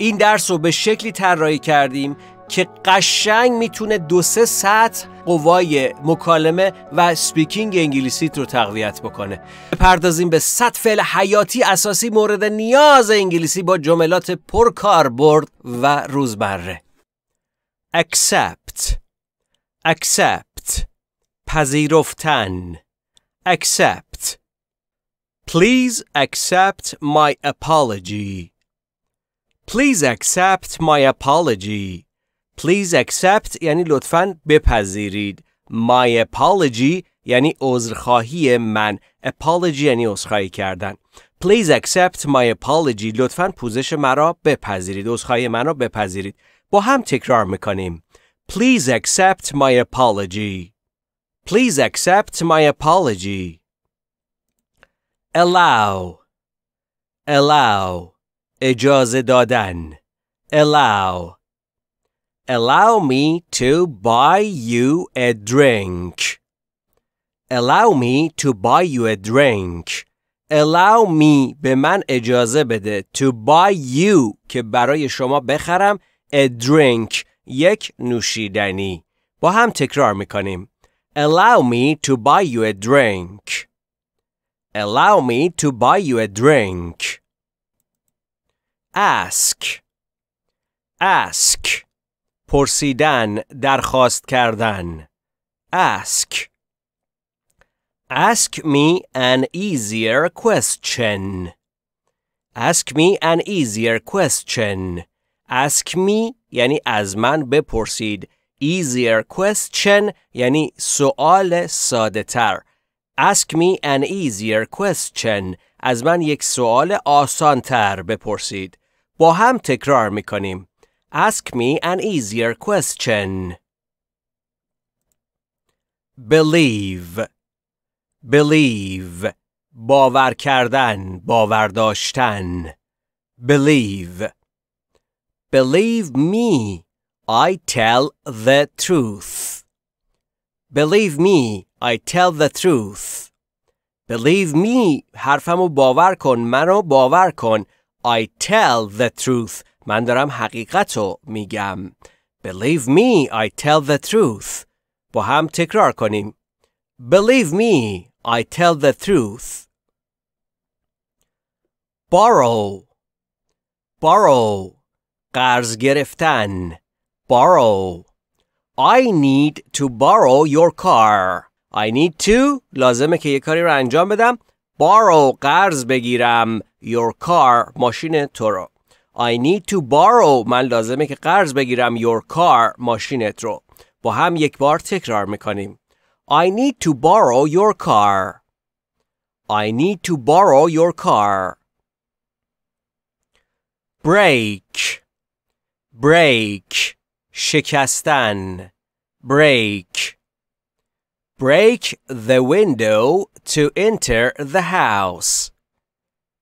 این درس رو به شکلی طراحی کردیم که قشنگ میتونه دو سه سطح قوای مکالمه و سپیکینگ انگلیسیت رو تقویت بکنه پردازیم به صد فعل حیاتی اساسی مورد نیاز انگلیسی با جملات پرکاربرد و روزمره accept accept پذیرفتن accept please accept my apology Please accept my apology. Please accept یعنی لطفاً بپذیرید. My apology یعنی عذرخواهی من. Apology یعنی عذرخواهی کردن. Please accept my apology. لطفاً پوزش مرا بپذیرید. عذرخواهی من را بپذیرید. با هم تکرار میکنیم. Please accept my apology. Please accept my apology. Allow. Allow. اجازه دادن allow allow me to buy you a drink allow me to buy you a drink allow me به من اجازه بده to buy you که برای شما بخرم a drink یک نوشیدنی با هم تکرار میکنیم allow me to buy you a drink allow me to buy you a drink ask ask پرسیدن درخواست کردن ask ask me an easier question ask me an easier question ask me یعنی از من بپرسید easier question یعنی سوال ساده تر ask me an easier question از من یک سوال آسان تر بپرسید با هم تکرار میکنیم. Ask me an easier question. Believe. Believe. باور کردن، باور داشتن. Believe. Believe me. I tell the truth. Believe me, I tell the truth. Believe me, حرفمو باور کن، منو باور کن. I tell the truth. من دارم حقیقت رو میگم. Believe me, I tell the truth. با هم تکرار کنیم. Believe me, I tell the truth. Borrow. Borrow. قرض گرفتن. Borrow. I need to borrow your car. I need to لازمه که یه کاری رو انجام بدم. borrow قرض بگیرم your car ماشین تو رو I need to borrow من لازمه که قرض بگیرم your car ماشینت رو با هم یک بار تکرار میکنیم I need to borrow your car I need to borrow your car break break شکستن break break the window to enter the house.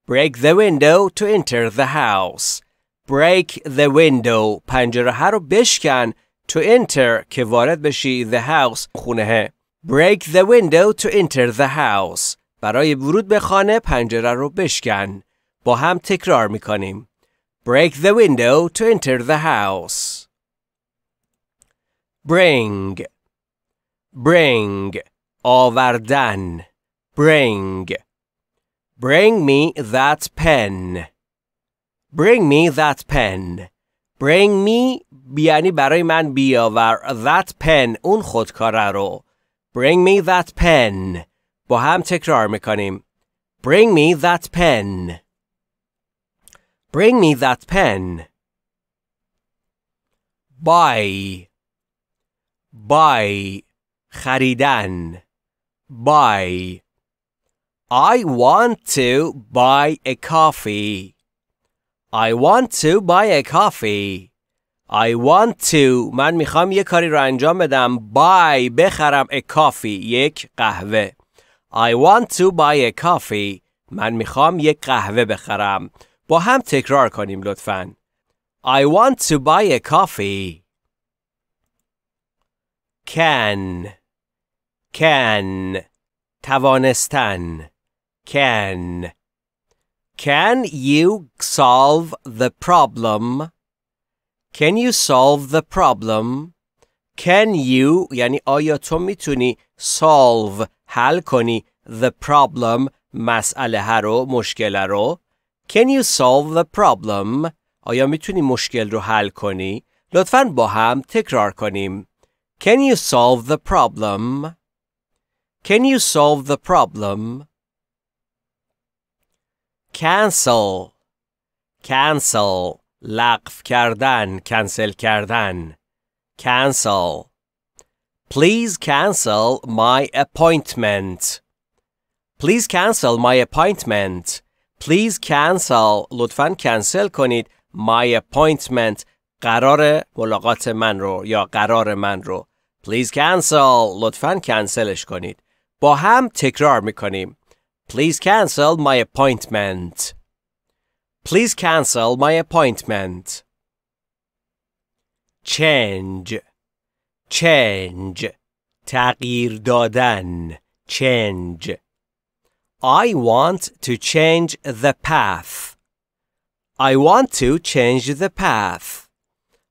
Break the window to enter the house. Break the window. پنجره رو بشکن. To enter که وارد بشی the house خونه Break the window to enter the house. برای ورود به خانه پنجره رو بشکن. با هم تکرار میکنیم. Break the window to enter the house. Bring. Bring. آوردن. Bring. Bring me that pen. Bring me that pen. Bring me یعنی برای من بیاور that pen اون خودکاره رو. Bring me that pen. با هم تکرار میکنیم. Bring me that pen. Bring me that pen. Buy. Buy. خریدن. Buy. I want to buy a coffee. I want to buy a coffee. I want to من میخوام یه کاری رو انجام بدم buy بخرم a coffee یک قهوه I want to buy a coffee من میخوام یک قهوه بخرم با هم تکرار کنیم لطفا I want to buy a coffee can can توانستن can. Can you solve the problem? Can you solve the problem? Can you yani آیا تو میتونی solve حل کنی the problem مسئله ها رو مشکل رو Can you solve the problem? آیا میتونی مشکل رو حل کنی؟ لطفاً با هم تکرار کنیم. Can you solve the problem? Can you solve the problem? cancel cancel لغو کردن کنسل کردن cancel Please cancel my appointment. Please cancel my appointment. Please cancel. لطفاً کنسل کنید my appointment. قرار ملاقات من رو یا قرار من رو. Please cancel. لطفاً کنسلش کنید. با هم تکرار میکنیم. Please cancel my appointment. Please cancel my appointment. Change. Change. تغییر دادن. Change. I want to change the path. I want to change the path.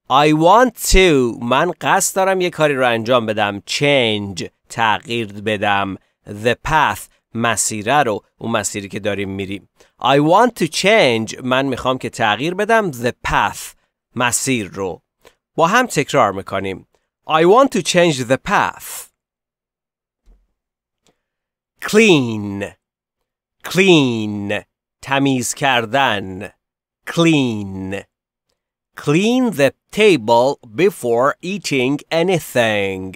I want to. من قصد دارم یه کاری رو انجام بدم. Change. تغییر بدم. The path. مسیره رو اون مسیری که داریم میریم I want to change من میخوام که تغییر بدم the path مسیر رو با هم تکرار میکنیم I want to change the path clean clean تمیز کردن clean clean the table before eating anything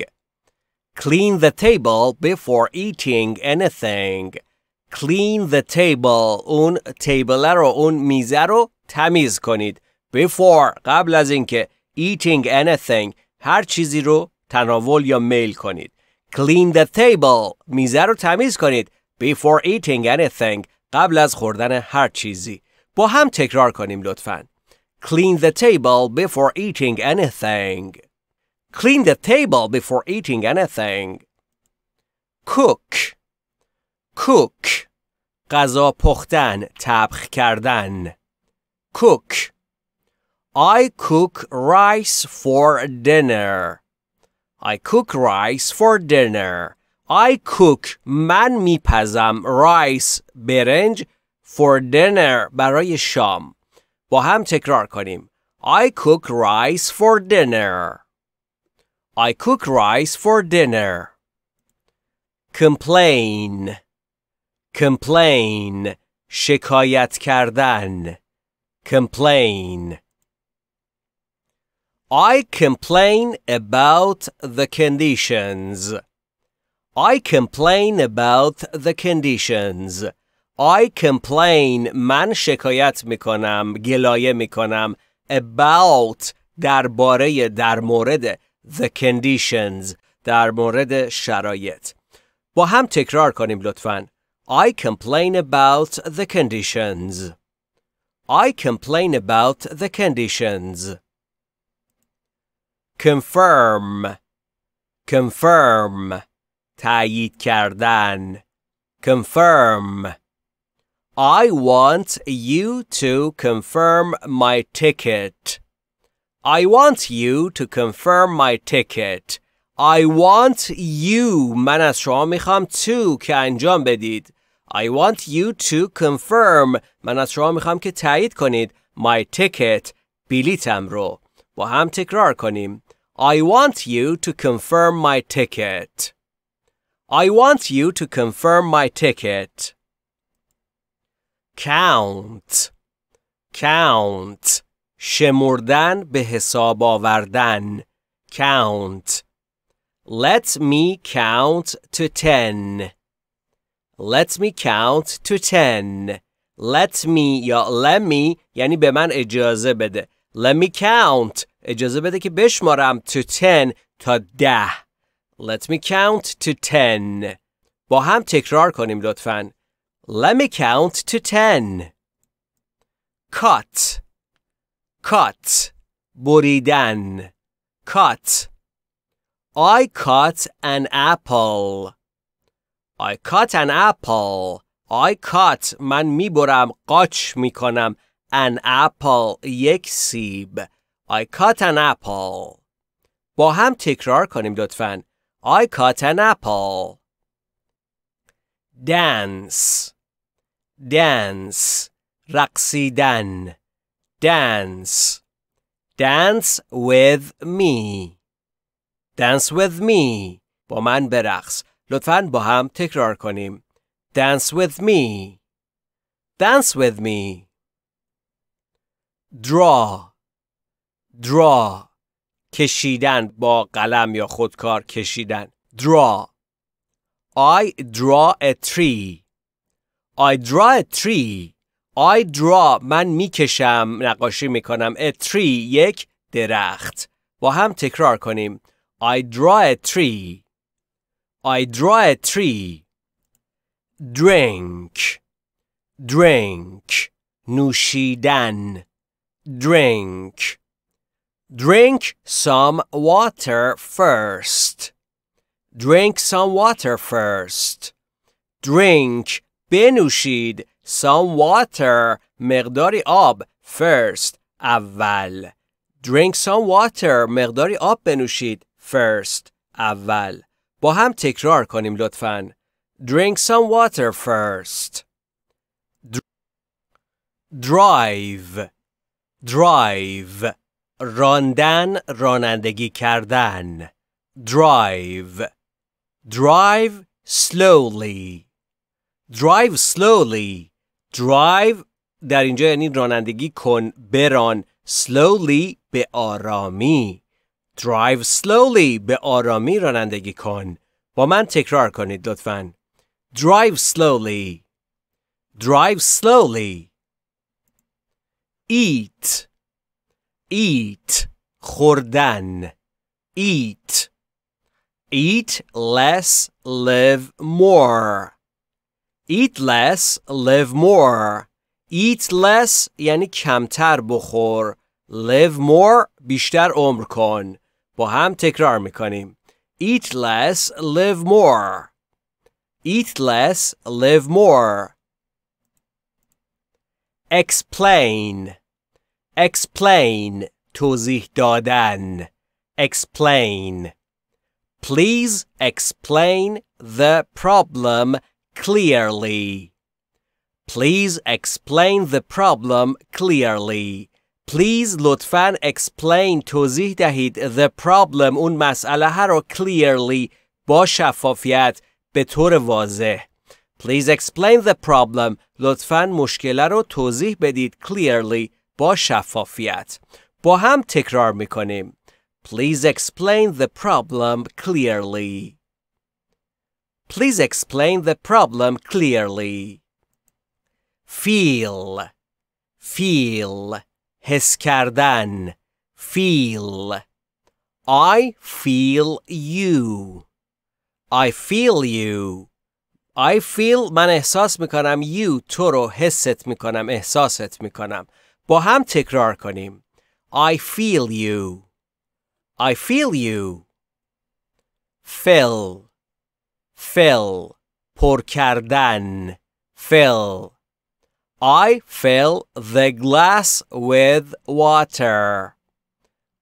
Clean the table before eating anything. Clean the table. اون تیبل رو اون میزه رو تمیز کنید. Before قبل از اینکه eating anything هر چیزی رو تناول یا میل کنید. Clean the table. میزه رو تمیز کنید. Before eating anything قبل از خوردن هر چیزی. با هم تکرار کنیم لطفاً. Clean the table before eating anything. Clean the table before eating anything. Cook. Cook. غذا پختن، تبخ کردن. Cook. I cook rice for dinner. I cook rice for dinner. I cook من میپزم rice برنج for dinner برای شام. با هم تکرار کنیم. I cook rice for dinner. I cook rice for dinner. Complain. Complain. شکایت kardan. Complain. I complain about the conditions. I complain about the conditions. I complain man شکایت میکنم گلایه میکنم about درباره در مورد the conditions در مورد شرایط با هم تکرار کنیم لطفاً I complain about the conditions I complain about the conditions confirm confirm تایید کردن confirm I want you to confirm my ticket I want you to confirm my ticket. I want you من از شما میخوام to که انجام بدید. I want you to confirm من از شما میخوام که تایید کنید my ticket بلیتم رو. با هم تکرار کنیم. I want you to confirm my ticket. I want you to confirm my ticket. Count. Count. شمردن به حساب آوردن count Let me count to ten Let me count to ten Let me یا let me یعنی به من اجازه بده Let me count اجازه بده که بشمارم to ten تا ده Let me count to ten با هم تکرار کنیم لطفاً Let me count to ten Cut cut بریدن cut I cut an apple I cut an apple I cut من میبرم قاچ میکنم an apple یک سیب I cut an apple با هم تکرار کنیم لطفاً I cut an apple dance dance رقصیدن dance dance with me dance with me با من برقص لطفاً با هم تکرار کنیم dance with me dance with me draw draw کشیدن با قلم یا خودکار کشیدن draw I draw a tree I draw a tree I draw من میکشم نقاشی میکنم a tree یک درخت با هم تکرار کنیم I draw a tree I draw a tree drink drink نوشیدن drink drink some water first drink some water first drink بنوشید some water مقداری آب first اول drink some water مقداری آب بنوشید first اول با هم تکرار کنیم لطفاً drink some water first drive drive راندن رانندگی کردن drive drive slowly drive slowly Drive در اینجا یعنی رانندگی کن بران slowly به آرامی drive slowly به آرامی رانندگی کن با من تکرار کنید لطفا Drive slowly. Drive slowly. Eat. Eat. خوردن. Eat. Eat less, live more. Eat less, live more. Eat less یعنی کمتر بخور. Live more بیشتر عمر کن. با هم تکرار میکنیم. Eat less, live more. Eat less, live more. Explain. Explain. توضیح دادن. Explain. Please explain the problem clearly. Please explain the problem clearly. Please لطفا explain توضیح دهید the problem اون مسئله ها رو clearly با شفافیت به طور واضح. Please explain the problem. لطفا مشکله رو توضیح بدید clearly با شفافیت. با هم تکرار میکنیم. Please explain the problem clearly. Please explain the problem clearly. Feel Feel heskardan, Feel I feel you I feel you I feel من احساس میکنم you تو رو حست میکنم احساست میکنم با هم تکرار کنیم I feel you I feel you Feel fill پر کردن fill I fill the glass with water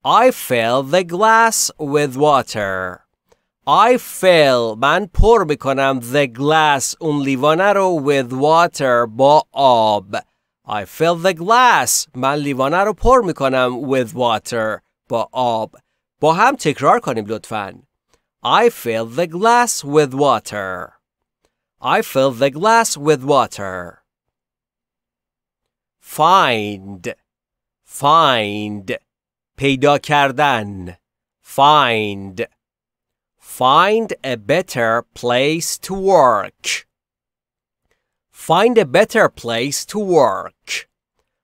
I fill the glass with water I fill من پر میکنم the glass اون لیوانه رو with water با آب I fill the glass من لیوانه رو پر میکنم with water با آب با هم تکرار کنیم لطفاً I fill the glass with water. I fill the glass with water. Find. Find. پیدا کردن. Find. Find a better place to work. Find a better place to work.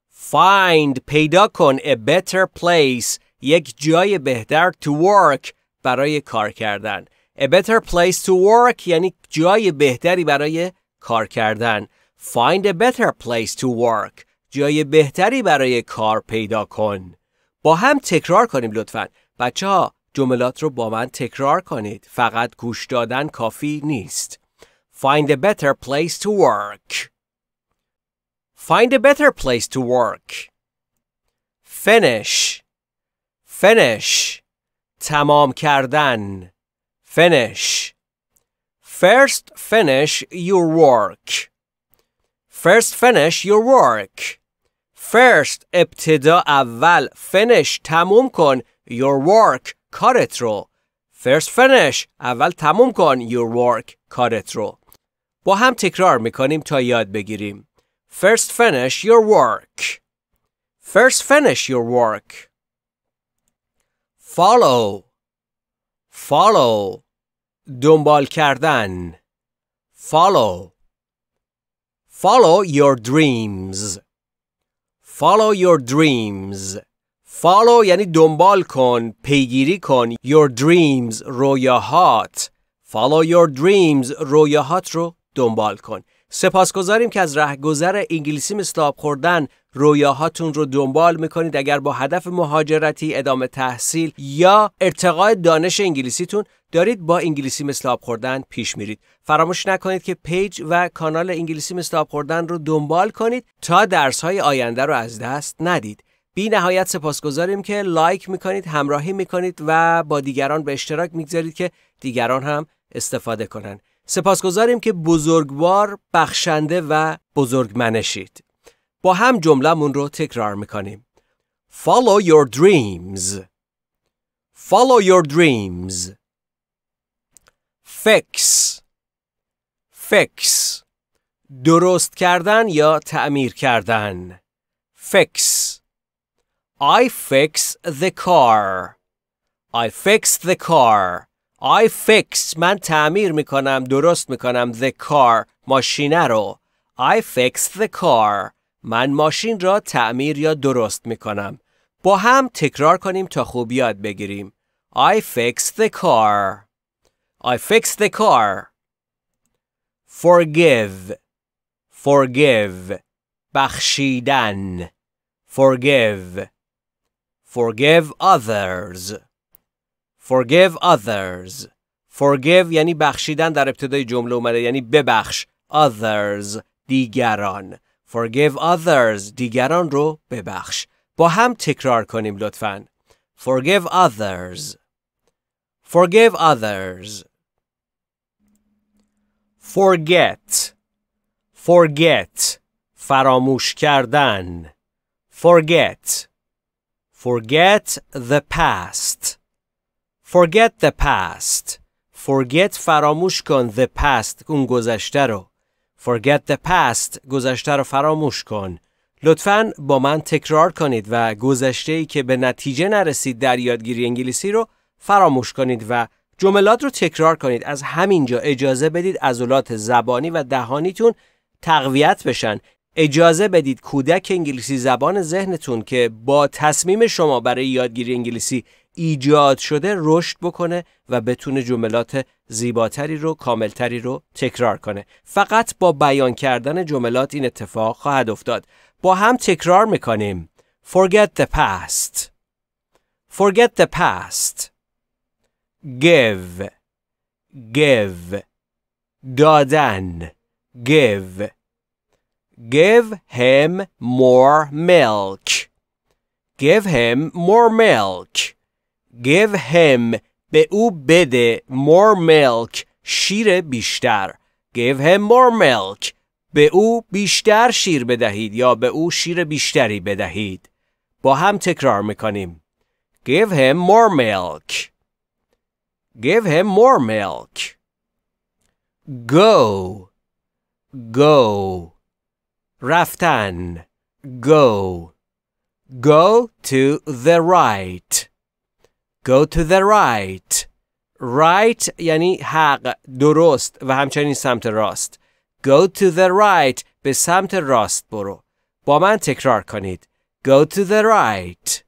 Find پیدا کن a better place یک جای بهتر to work برای کار کردن A better place to work یعنی جای بهتری برای کار کردن Find a better place to work جای بهتری برای کار پیدا کن با هم تکرار کنیم لطفا بچه ها جملات رو با من تکرار کنید فقط گوش دادن کافی نیست Find a better place to work Find a better place to work Finish Finish تمام کردن finish first finish your work first finish your work first ابتدا اول finish تموم کن your work کارت رو first finish اول تموم کن your work کارت رو با هم تکرار میکنیم تا یاد بگیریم first finish your work first finish your work follow follow دنبال کردن follow follow your dreams follow your dreams follow یعنی دنبال کن پیگیری کن your dreams رویاهات follow your dreams رویاهات رو دنبال کن سپاسگزاریم که از رهگذر انگلیسی مثل آب خوردن رویاهاتون رو دنبال میکنید اگر با هدف مهاجرتی ادامه تحصیل یا ارتقاء دانش انگلیسیتون دارید با انگلیسی مثل آب خوردن پیش میرید فراموش نکنید که پیج و کانال انگلیسی مثل آب خوردن رو دنبال کنید تا درس های آینده رو از دست ندید بی نهایت سپاسگزاریم که لایک میکنید همراهی میکنید و با دیگران به اشتراک میگذارید که دیگران هم استفاده کنند سپاسگزاریم که بزرگوار، بخشنده و بزرگمنشید. با هم جملهمون رو تکرار میکنیم. Follow your dreams. Follow your dreams. Fix. Fix. درست کردن یا تعمیر کردن. Fix. I fix the car. I fix the car. I fix من تعمیر میکنم درست میکنم the car ماشینه رو I fix the car من ماشین را تعمیر یا درست میکنم با هم تکرار کنیم تا خوب یاد بگیریم I fix the car I fix the car forgive forgive بخشیدن forgive forgive others forgive others forgive یعنی بخشیدن در ابتدای جمله اومده یعنی ببخش others دیگران forgive others دیگران رو ببخش با هم تکرار کنیم لطفا forgive others forgive others forget forget فراموش کردن forget forget the past Forget the past. Forget فراموش کن the past اون گذشته رو. Forget the past گذشته رو فراموش کن. لطفا با من تکرار کنید و گذشته ای که به نتیجه نرسید در یادگیری انگلیسی رو فراموش کنید و جملات رو تکرار کنید از همینجا اجازه بدید عضلات زبانی و دهانیتون تقویت بشن اجازه بدید کودک انگلیسی زبان ذهنتون که با تصمیم شما برای یادگیری انگلیسی ایجاد شده رشد بکنه و بتونه جملات زیباتری رو کاملتری رو تکرار کنه فقط با بیان کردن جملات این اتفاق خواهد افتاد با هم تکرار میکنیم forget the past forget the past give give دادن give give him more milk give him more milk give him به او بده more milk شیر بیشتر give him more milk به او بیشتر شیر بدهید یا به او شیر بیشتری بدهید با هم تکرار میکنیم give him more milk give him more milk go go رفتن go go to the right go to the right right یعنی حق درست و همچنین سمت راست go to the right به سمت راست برو با من تکرار کنید go to the right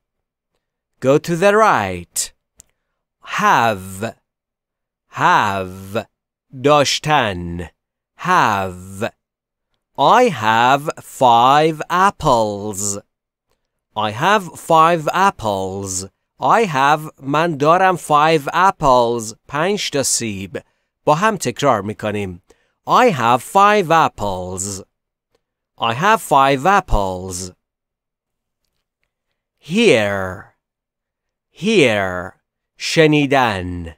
go to the right have have داشتن have I have five apples I have five apples I have من دارم five apples پنج تا سیب با هم تکرار میکنیم I have five apples I have five apples Here Here شنیدن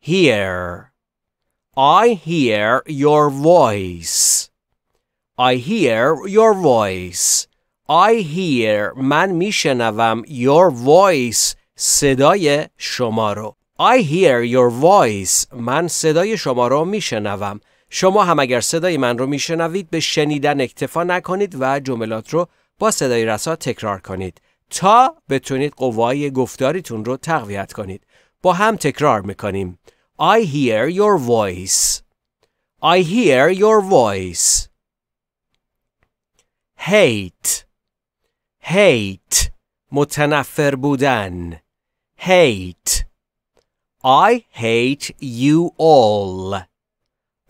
Here I hear your voice I hear your voice I hear من میشنوم your voice صدای شما رو I hear your voice من صدای شما رو میشنوم شما هم اگر صدای من رو میشنوید به شنیدن اکتفا نکنید و جملات رو با صدای رسا تکرار کنید تا بتونید قوای گفتاریتون رو تقویت کنید با هم تکرار میکنیم I hear your voice I hear your voice hate hate متنفر بودن hate. I hate you all.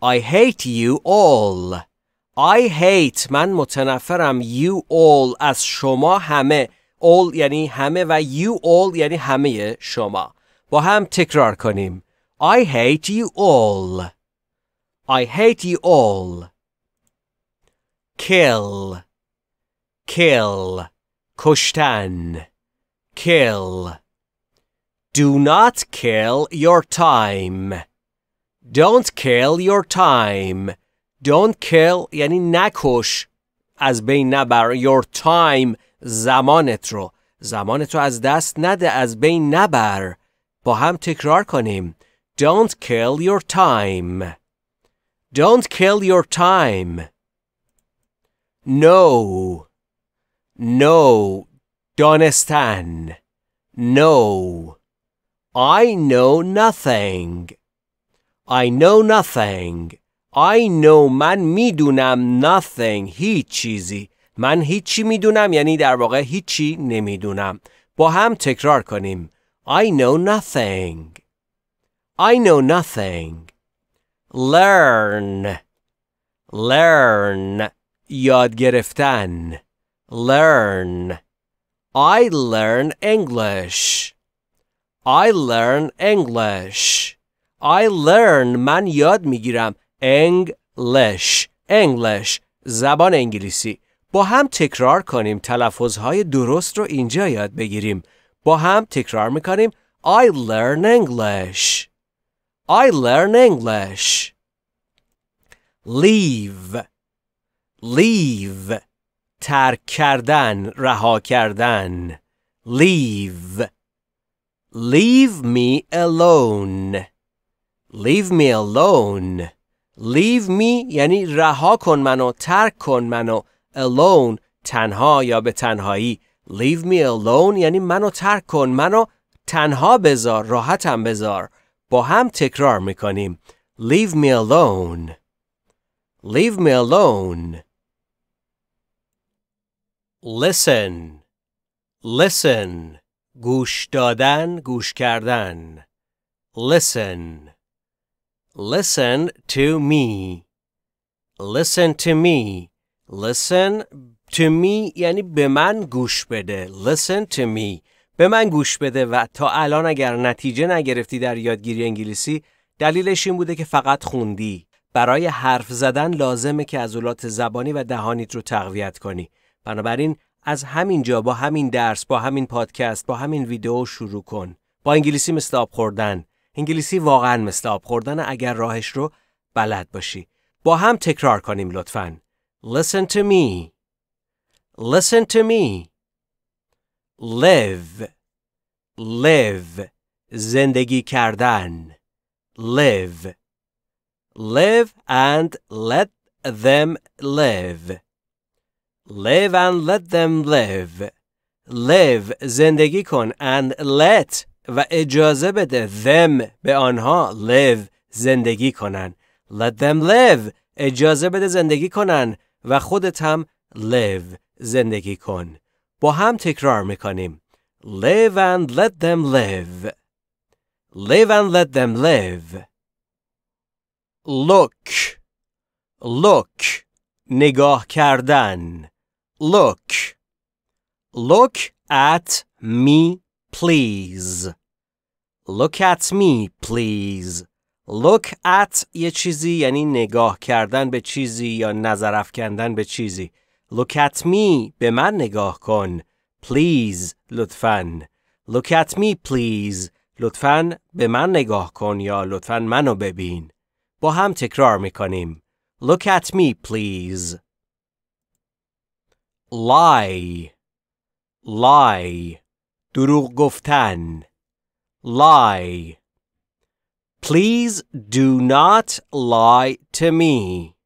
I hate you all. I hate من متنفرم you all از شما همه all یعنی همه و you all یعنی همه شما با هم تکرار کنیم I hate you all I hate you all kill kill کشتن kill do not kill your time. Don't kill your time. Don't kill یعنی نکش از بین نبر your time زمانت رو زمانت رو از دست نده از بین نبر با هم تکرار کنیم Don't kill your time Don't kill your time No No donestan, No I know nothing. I know nothing. I know من میدونم nothing هیچ چیزی من هیچی میدونم یعنی در واقع هیچی نمیدونم با هم تکرار کنیم I know nothing I know nothing learn learn یاد گرفتن learn I learn English I learn English. I learn من یاد میگیرم English. English زبان انگلیسی. با هم تکرار کنیم تلفظهای درست رو اینجا یاد بگیریم. با هم تکرار میکنیم I learn English. I learn English. Leave. Leave. ترک کردن، رها کردن. Leave. Leave me alone. Leave me alone. Leave me یعنی رها کن منو ترک کن منو alone تنها یا به تنهایی Leave me alone یعنی منو ترک کن منو تنها بذار راحتم بذار با هم تکرار میکنیم Leave me alone Leave me alone Listen Listen گوش دادن گوش کردن listen listen to me listen to me listen to me یعنی به من گوش بده listen to me به من گوش بده و تا الان اگر نتیجه نگرفتی در یادگیری انگلیسی دلیلش این بوده که فقط خوندی برای حرف زدن لازمه که عضلات زبانی و دهانیت رو تقویت کنی بنابراین از همین جا با همین درس با همین پادکست با همین ویدیو شروع کن با انگلیسی مثل آب خوردن انگلیسی واقعا مثل آب خوردن اگر راهش رو بلد باشی با هم تکرار کنیم لطفا listen to me listen to me live live زندگی کردن live live and let them live Live and let them live. Live زندگی کن and let و اجازه بده them به آنها live زندگی کنن. Let them live اجازه بده زندگی کنن و خودت هم live زندگی کن. با هم تکرار میکنیم. Live and let them live. Live and let them live. Look. Look. نگاه کردن look. Look at me, please. Look at me, please. Look at یه چیزی یعنی نگاه کردن به چیزی یا نظر افکندن به چیزی. Look at me به من نگاه کن. Please لطفاً. Look at me please. لطفاً به من نگاه کن یا لطفاً منو ببین. با هم تکرار میکنیم. Look at me please. lie lie دروغ گفتن lie Please do not lie to me.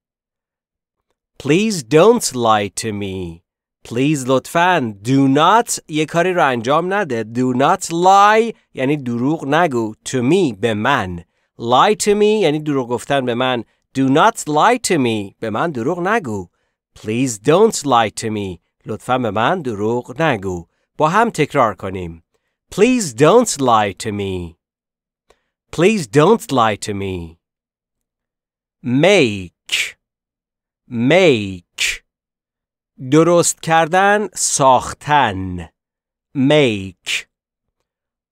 Please don't lie to me. Please لطفاً do not یه کاری رو انجام نده. Do not lie یعنی دروغ نگو. To me به من. Lie to me یعنی دروغ گفتن به من. Do not lie to me به من دروغ نگو. Please don't lie to me. لطفا به من دروغ نگو. با هم تکرار کنیم. Please don't lie to me. Please don't lie to me. Make. Make. درست کردن ساختن. Make.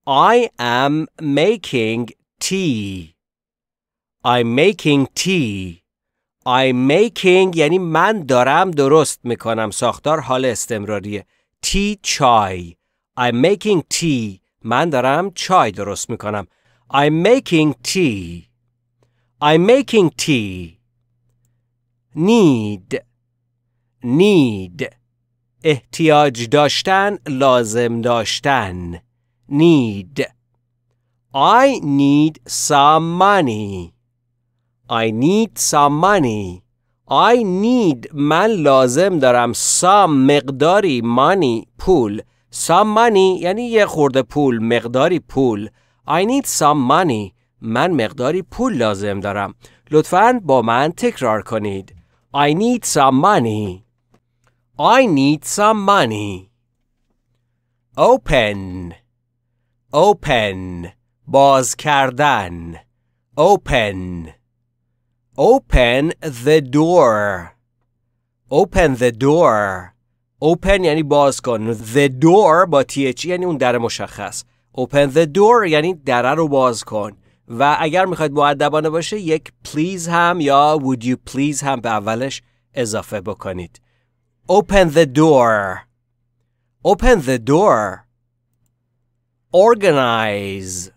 I am making tea. I'm making tea. I'm making یعنی من دارم درست میکنم ساختار حال استمراریه tea چای I'm making tea من دارم چای درست میکنم I'm making tea I'm making tea need need احتیاج داشتن لازم داشتن need I need some money I need some money. I need من لازم دارم some مقداری money پول some money یعنی یه خورده پول مقداری پول I need some money من مقداری پول لازم دارم لطفاً با من تکرار کنید I need some money I need some money Open Open باز کردن Open Open the door. Open the door. Open یعنی باز کن. The door با TH یعنی اون در مشخص. Open the door یعنی در رو باز کن. و اگر میخواید معدبانه باشه یک please هم یا would you please هم به اولش اضافه بکنید. Open the door. Open the door. Organize.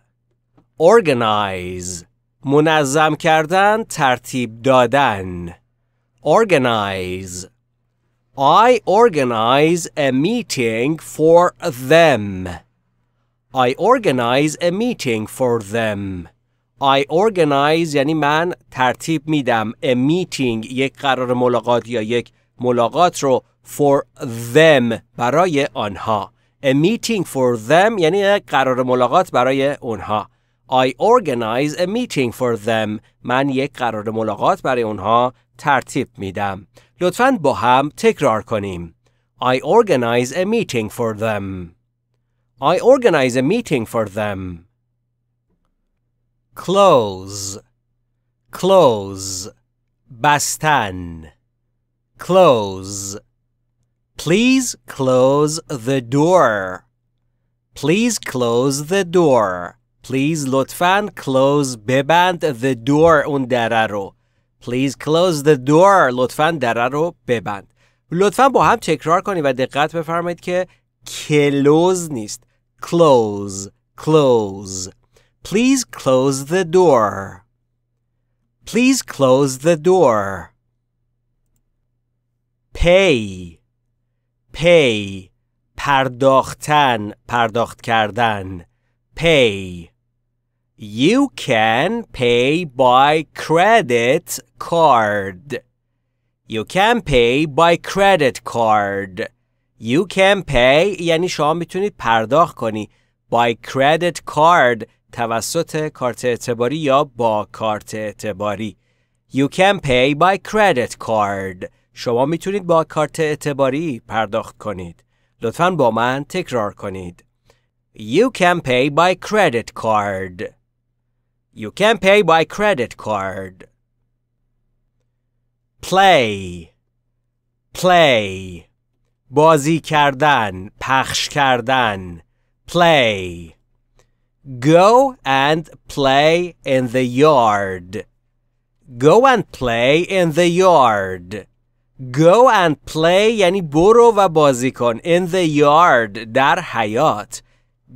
Organize. منظم کردن ترتیب دادن organize I organize a meeting for them I organize a meeting for them I organize یعنی من ترتیب میدم a meeting یک قرار ملاقات یا یک ملاقات رو for them برای آنها A meeting for them یعنی یک قرار ملاقات برای اونها I organize a meeting for them من یک قرار ملاقات برای اونها ترتیب میدم لطفاً با هم تکرار کنیم I organize a meeting for them I organize a meeting for them close close بستن close please close the door please close the door Please لطفا close ببند the door اون دره رو. Please close the door. لطفا دره رو ببند. لطفا با هم تکرار کنید و دقت بفرمایید که کلوز نیست. Close. Close. Please close the door. Please close the door. Pay. Pay. پرداختن. پرداخت کردن. Pay. You can pay by credit card. You can pay by credit card. You can pay یعنی شما میتونید پرداخت کنی by credit card توسط کارت اعتباری یا با کارت اعتباری. You can pay by credit card. شما میتونید با کارت اعتباری پرداخت کنید. لطفاً با من تکرار کنید. You can pay by credit card. You can pay by credit card. Play Play بازی کردن پخش کردن Play Go and play in the yard. Go and play in the yard. Go and play یعنی برو و بازی کن. In the yard در حیات.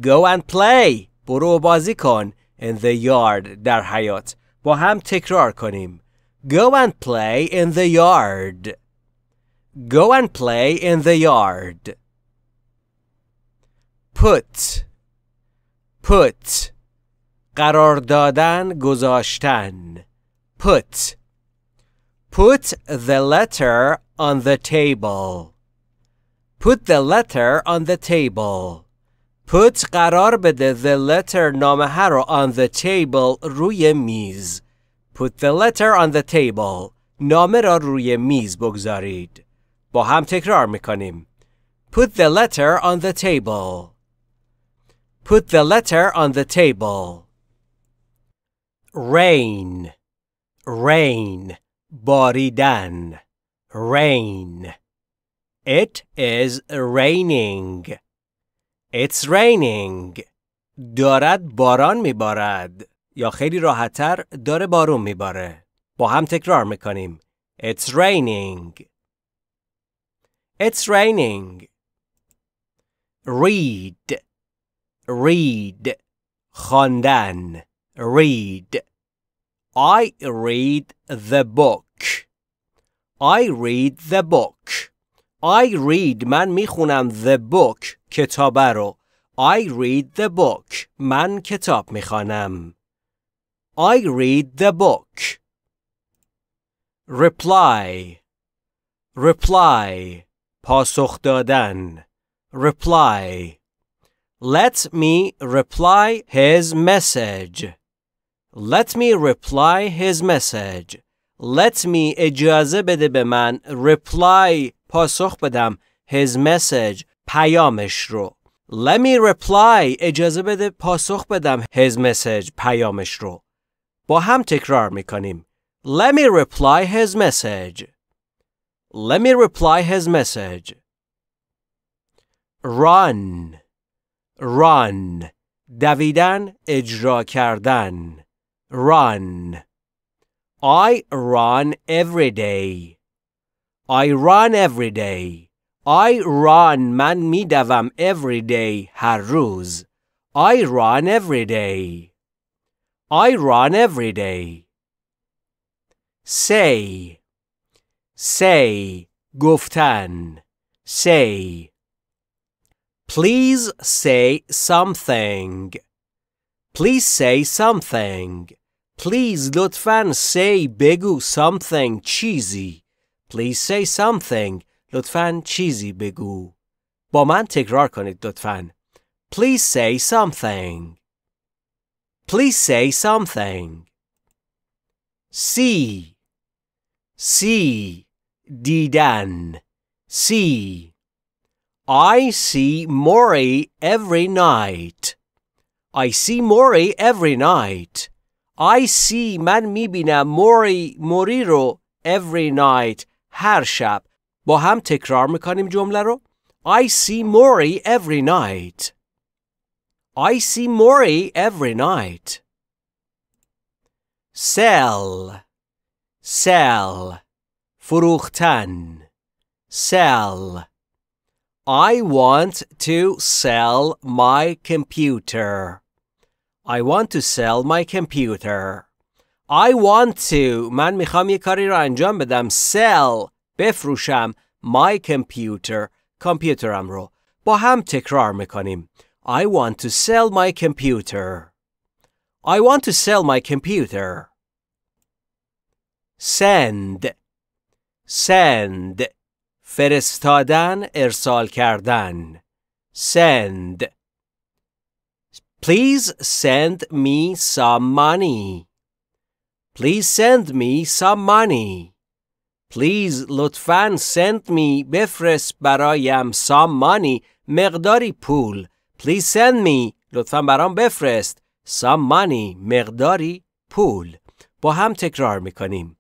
Go and play. برو و بازی کن in the yard در حیات با هم تکرار کنیم Go and play in the yard Go and play in the yard Put Put قرار دادن گذاشتن Put Put the letter on the table Put the letter on the table Put قرار بده the letter نامه رو on the table روی میز. Put the letter on the table. نامه را روی میز بگذارید. با هم تکرار میکنیم. Put the letter on the table. Put the letter on the table. Rain. Rain. باریدن. Rain. It is raining. It's raining. دارد باران میبارد یا خیلی راحتتر داره بارون میباره. با هم تکرار میکنیم. It's raining. It's raining. Read. Read. خواندن. Read. I read the book. I read the book. I read من می میخونم the book کتاب رو I read the book من کتاب میخوانم I read the book reply reply پاسخ دادن reply let me reply his message let me reply his message let me اجازه بده به من reply پاسخ بدم his message پیامش رو Let me reply اجازه بده پاسخ بدم his message پیامش رو با هم تکرار میکنیم Let me reply his message Let me reply his message Run Run دویدن اجرا کردن Run I run every day I run every day I run man midavam every day Har روز I run every day I run every day say say goftan, say please say something please say something please goftan, say begu something cheesy please say something لطفا چیزی بگو. با من تکرار کنید لطفا. Please say something. Please say something. See. See. دیدن. See. I see Mori every night. I see Mori every night. I see من میبینم موری موری رو every night هر شب با هم تکرار میکنیم جمله رو I see Mori every night I see Mori every night sell sell فروختن sell I want to sell my computer I want to sell my computer I want to من میخوام یه کاری رو انجام بدم sell بفروشم my computer کامپیوترم رو با هم تکرار میکنیم I want to sell my computer I want to sell my computer send send فرستادن ارسال کردن send Please send me some money. Please send me some money. Please لطفاً send me بفرست برایم some money مقداری پول. Please send me لطفاً برام بفرست some money مقداری پول. با هم تکرار میکنیم.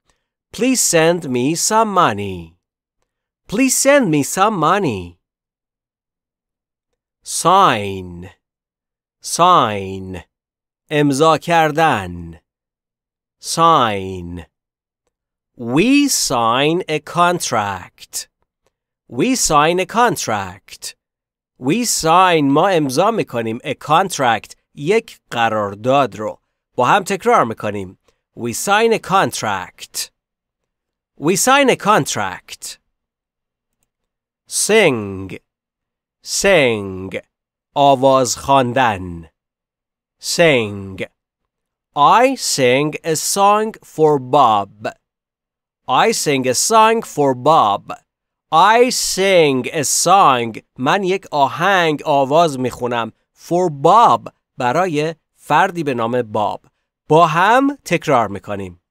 Please send me some money. Please send me some money. Sign. Sign. امضا کردن. Sign. We sign a contract. We sign a contract. We sign ما امضا میکنیم a contract یک قرارداد رو با هم تکرار میکنیم We sign a contract. We sign a contract. Sing. Sing. آواز خواندن. Sing. I sing a song for Bob. I sing a song for Bob. I sing a song. من یک آهنگ آواز میخونم. For Bob. برای فردی به نام باب. با هم تکرار میکنیم.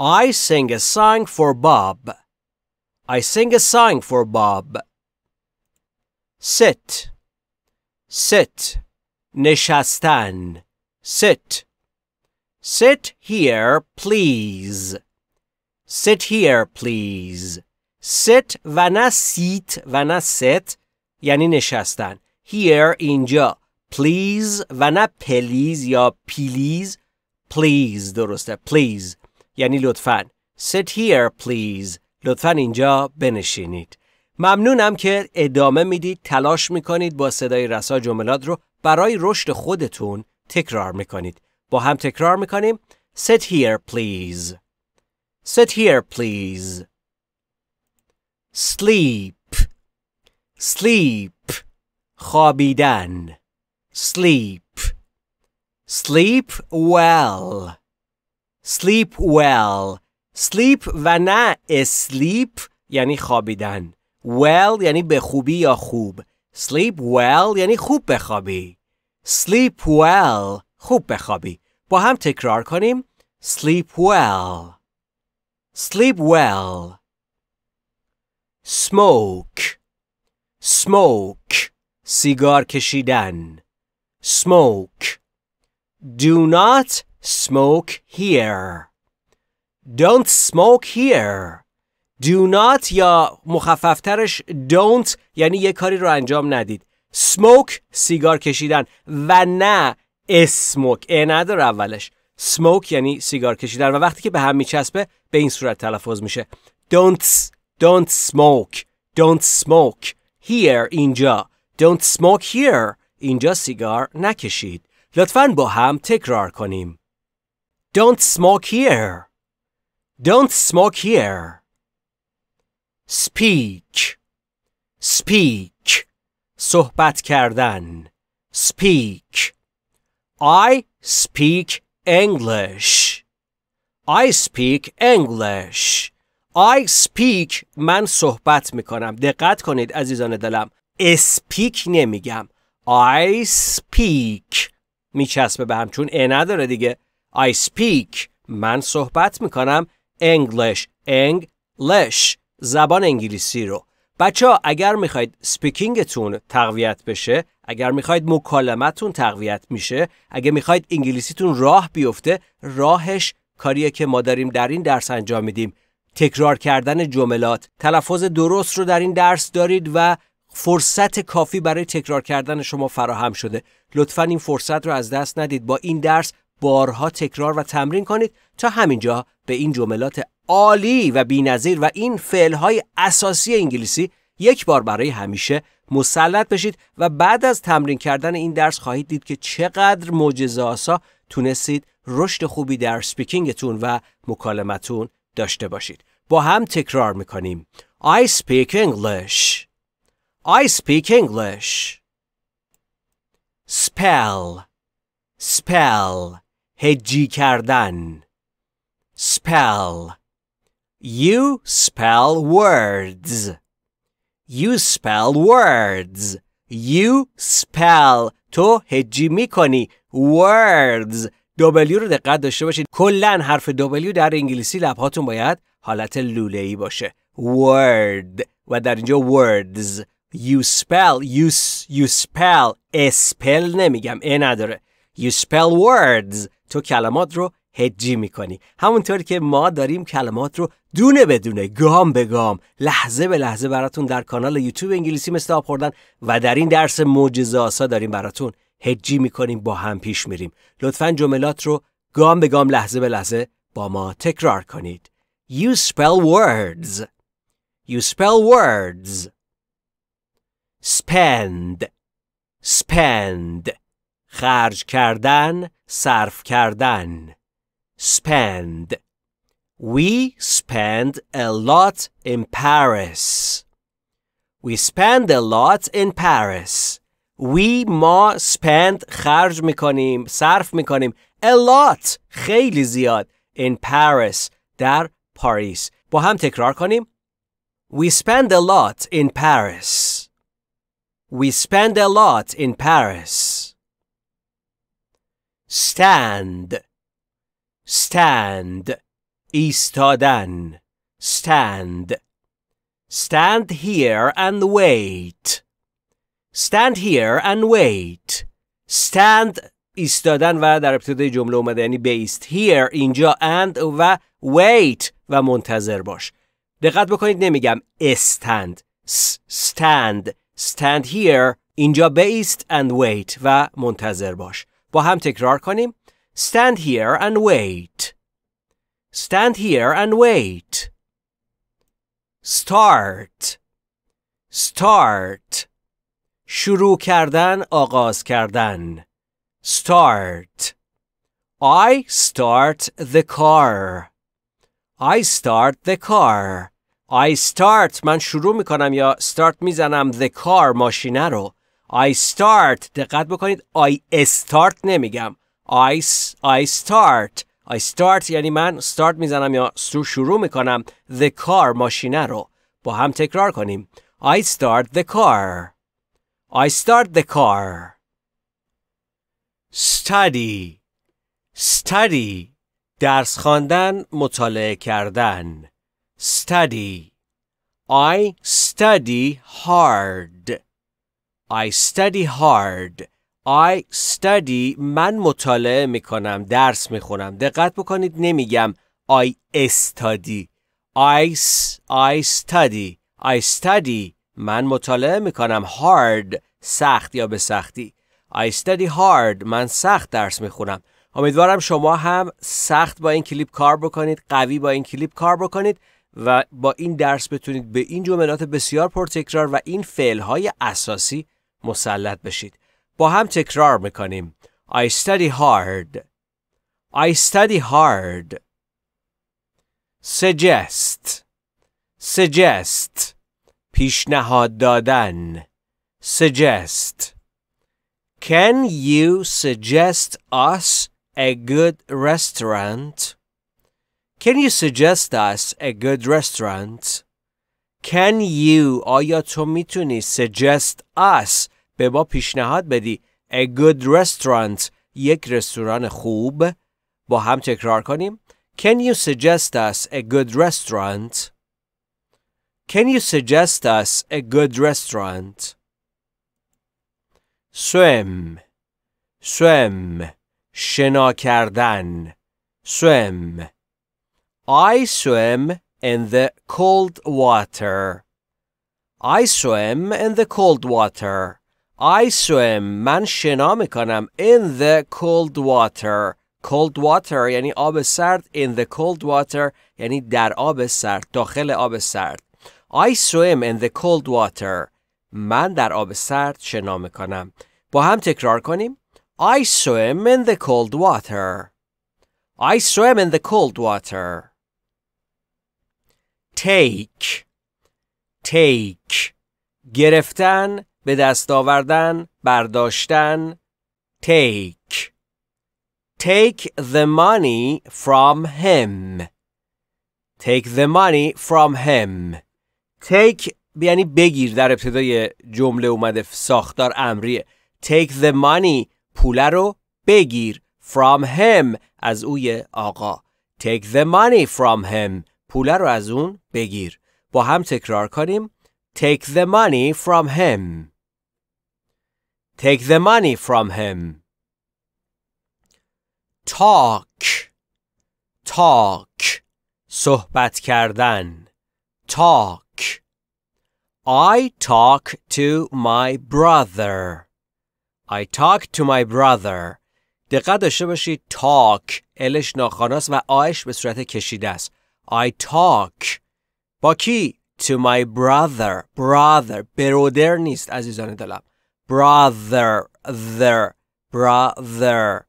I sing a song for Bob. I sing a song for Bob. Sit. Sit. نشستن. Sit. Sit here, please. Sit here please. Sit و نه سیت و نه ست یعنی نشستن. Here اینجا. Please و نه پلیز یا پیلیز. Please درسته. Please یعنی لطفاً. Sit here please. لطفا اینجا بنشینید. ممنونم که ادامه میدید تلاش میکنید با صدای رسا جملات رو برای رشد خودتون تکرار میکنید. با هم تکرار میکنیم Sit here please. Sit here, please. Sleep. Sleep. خوابیدن. Sleep. Sleep well. Sleep well. Sleep و نه sleep یعنی خوابیدن. Well یعنی به خوبی یا خوب. Sleep well یعنی خوب بخوابی. Sleep well. خوب بخوابی. با هم تکرار کنیم. Sleep well. sleep well smoke smoke سیگار کشیدن smoke do not smoke here don't smoke here do not یا مخففترش don't یعنی یه کاری رو انجام ندید سموک سیگار کشیدن و نه اسموک اه نداره اولش smoke یعنی سیگار کشیدن و وقتی که به هم میچسبه به این صورت تلفظ میشه don't don't smoke don't smoke here اینجا don't smoke here اینجا سیگار نکشید لطفاً با هم تکرار کنیم don't smoke here don't smoke here speak speak صحبت کردن speak I speak English I speak English I speak من صحبت میکنم دقت کنید عزیزان دلم اسپیک نمیگم I speak میچسبه به همچون ا نداره دیگه I speak من صحبت میکنم English English زبان انگلیسی رو بچه ها اگر میخواید سپیکینگتون تقویت بشه اگر میخواید مکالمتون تقویت میشه اگر میخواید انگلیسیتون راه بیفته راهش کاریه که ما داریم در این درس انجام میدیم تکرار کردن جملات تلفظ درست رو در این درس دارید و فرصت کافی برای تکرار کردن شما فراهم شده لطفا این فرصت رو از دست ندید با این درس بارها تکرار و تمرین کنید تا همینجا به این جملات عالی و بینظیر و این فعلهای اساسی انگلیسی یک بار برای همیشه مسلط بشید و بعد از تمرین کردن این درس خواهید دید که چقدر معجزه آسا تونستید رشد خوبی در سپیکینگتون و مکالمتون داشته باشید با هم تکرار میکنیم I speak English I speak English Spell Spell هجی کردن Spell You spell words. You spell words. You spell تو هجی میکنی words W رو دقت داشته باشید کلا حرف W در انگلیسی لبهاتون باید حالت لوله ای باشه word و در اینجا words you spell you, you spell اسپل نمیگم ا نداره you spell words تو کلمات رو هجی میکنی همونطور که ما داریم کلمات رو دونه به دونه گام به گام لحظه به لحظه براتون در کانال یوتیوب انگلیسی مثل آب خوردن و در این درس معجزه آسا داریم براتون هجی میکنیم با هم پیش میریم لطفا جملات رو گام به گام لحظه به لحظه با ما تکرار کنید You spell words You spell words Spend Spend خرج کردن صرف کردن spend. We spend a lot in Paris. We spend a lot in Paris. We ما spend خرج میکنیم صرف میکنیم a lot خیلی زیاد in Paris در پاریس با هم تکرار کنیم We spend a lot in Paris. We spend a lot in Paris. Stand stand ایستادن stand stand here and wait stand here and wait stand ایستادن و در ابتدای جمله اومده یعنی بیست here اینجا and و wait و منتظر باش دقت بکنید نمیگم stand stand stand here اینجا بیست and wait و منتظر باش با هم تکرار کنیم Stand here and wait. Stand here and wait. Start. Start. شروع کردن آغاز کردن. Start. I start the car. I start the car. I start من شروع میکنم یا start میزنم the car ماشینه رو. I start دقت بکنید I start نمیگم. I, I start I start یعنی من start میزنم یا شروع میکنم the car ماشینه رو با هم تکرار کنیم I start the car I start the car study study درس خواندن مطالعه کردن study I study hard I study hard I study من مطالعه میکنم درس میخونم دقت بکنید نمیگم I study I, I study I study من مطالعه میکنم hard سخت یا به سختی I study hard من سخت درس میخونم امیدوارم شما هم سخت با این کلیپ کار بکنید قوی با این کلیپ کار بکنید و با این درس بتونید به این جملات بسیار پرتکرار و این های اساسی مسلط بشید با هم تکرار میکنیم I study hard I study hard suggest suggest پیشنهاد دادن suggest Can you suggest us a good restaurant? Can you suggest us a good restaurant? Can you آیا تو میتونی suggest us به ما پیشنهاد بدی a good restaurant یک رستوران خوب با هم تکرار کنیم Can you suggest us a good restaurant? Can you suggest us a good restaurant? swim swim شنا کردن swim I swim in the cold water I swim in the cold water I swim من شنا میکنم in the cold water cold water یعنی آب سرد in the cold water یعنی در آب سرد داخل آب سرد I swim in the cold water من در آب سرد شنا میکنم با هم تکرار کنیم I swim in the cold water I swim in the cold water take take گرفتن به دست آوردن، برداشتن take take the money from him take the money from him take یعنی بگیر در ابتدای جمله اومده ساختار امریه take the money پوله رو بگیر from him از اوی آقا take the money from him پوله رو از اون بگیر با هم تکرار کنیم take the money from him Take the money from him. Talk. Talk. صحبت کردن. Talk. I talk to my brother. I talk to my brother. دقت داشته باشید talk الش ناخاناست و آش به صورت کشیده است. I talk با کی؟ To my brother. Brother. برودر نیست عزیزان دلم. brother there brother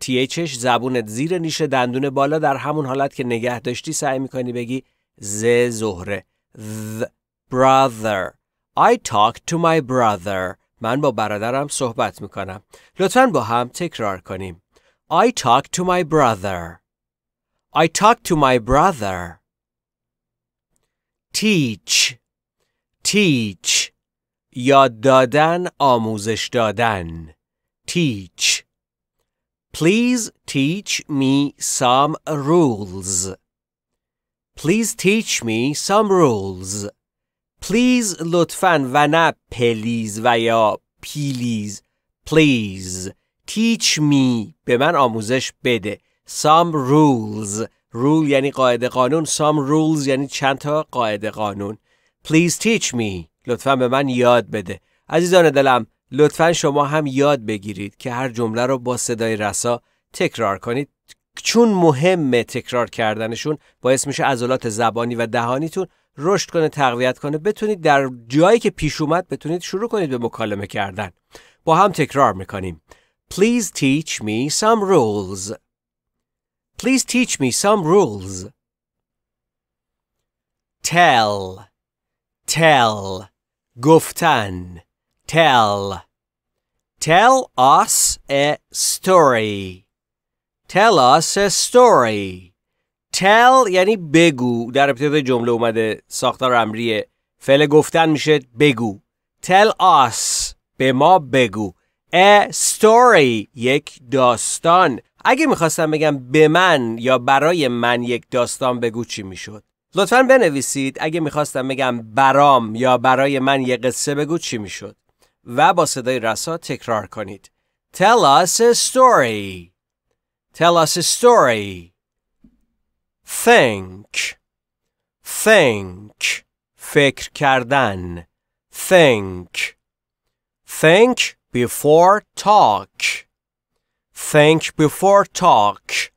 THش زبونت زیر نیشه دندون بالا در همون حالت که نگه داشتی سعی میکنی بگی ز زهره the brother I talk to my brother من با برادرم صحبت میکنم لطفا با هم تکرار کنیم I talk to my brother I talk to my brother teach teach یاد دادن آموزش دادن teach Please teach me some rules Please teach me some rules Please لطفاً و نه پلیز و یا پیلیز Please teach me به من آموزش بده some rules rule یعنی قاعده قانون some rules یعنی چند تا قاعده قانون Please teach me لطفا به من یاد بده عزیزان دلم لطفا شما هم یاد بگیرید که هر جمله رو با صدای رسا تکرار کنید چون مهمه تکرار کردنشون باعث میشه عضلات زبانی و دهانیتون رشد کنه تقویت کنه بتونید در جایی که پیش اومد بتونید شروع کنید به مکالمه کردن با هم تکرار میکنیم Please teach me some rules Please teach me some rules Tell Tell گفتن tell tell us a story tell us a story tell یعنی بگو در ابتدای جمله اومده ساختار امریه فعل گفتن میشه بگو tell us به ما بگو a story یک داستان اگه میخواستم بگم به من یا برای من یک داستان بگو چی میشد لطفا بنویسید اگه میخواستم بگم برام یا برای من یه قصه بگو چی میشد و با صدای رسا تکرار کنید Tell us a story Tell us a story Think Think فکر کردن Think Think before talk Think before talk